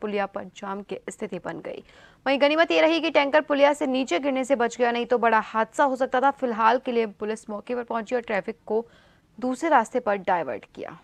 पुलिया पर जाम की स्थिति बन गई वहीं गनीमत ये रही कि टैंकर पुलिया से नीचे गिरने से बच गया नहीं तो बड़ा हादसा हो सकता था फिलहाल के लिए पुलिस मौके पर पहुंची और ट्रैफिक को दूसरे रास्ते पर डाइवर्ट किया